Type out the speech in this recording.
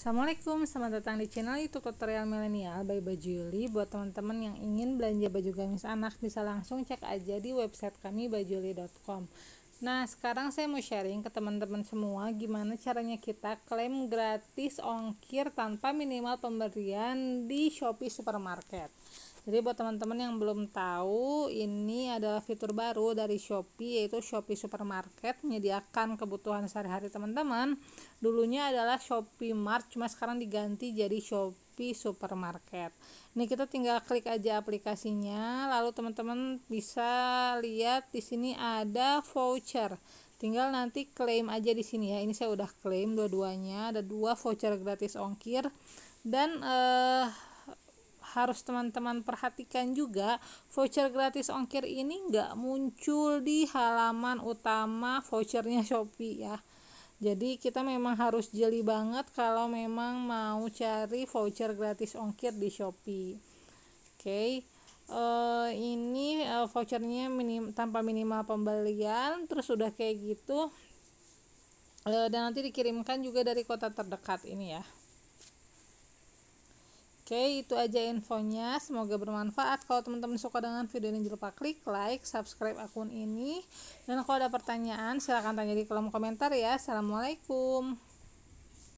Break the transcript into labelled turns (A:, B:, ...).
A: Assalamualaikum, selamat datang di channel YouTube Tutorial Milenial by Baju Yuli. Buat teman-teman yang ingin belanja baju gamis anak, bisa langsung cek aja di website kami bajuli.com. Nah, sekarang saya mau sharing ke teman-teman semua gimana caranya kita klaim gratis ongkir tanpa minimal pemberian di Shopee Supermarket jadi buat teman-teman yang belum tahu ini adalah fitur baru dari Shopee yaitu Shopee Supermarket menyediakan kebutuhan sehari-hari teman-teman dulunya adalah Shopee Mart cuma sekarang diganti jadi Shopee Supermarket ini kita tinggal klik aja aplikasinya lalu teman-teman bisa lihat di sini ada voucher tinggal nanti klaim aja di sini ya ini saya udah klaim dua-duanya ada dua voucher gratis ongkir dan eh, harus teman-teman perhatikan juga voucher gratis ongkir ini nggak muncul di halaman utama vouchernya Shopee ya jadi kita memang harus jeli banget kalau memang mau cari voucher gratis ongkir di Shopee oke okay. Uh, eh, ini uh, vouchernya minim, tanpa minimal pembelian terus sudah kayak gitu uh, dan nanti dikirimkan juga dari kota terdekat ini ya Oke, itu aja infonya. Semoga bermanfaat. Kalau teman-teman suka dengan video ini, jangan lupa klik like, subscribe akun ini. Dan kalau ada pertanyaan, silahkan tanya di kolom komentar ya. Assalamualaikum.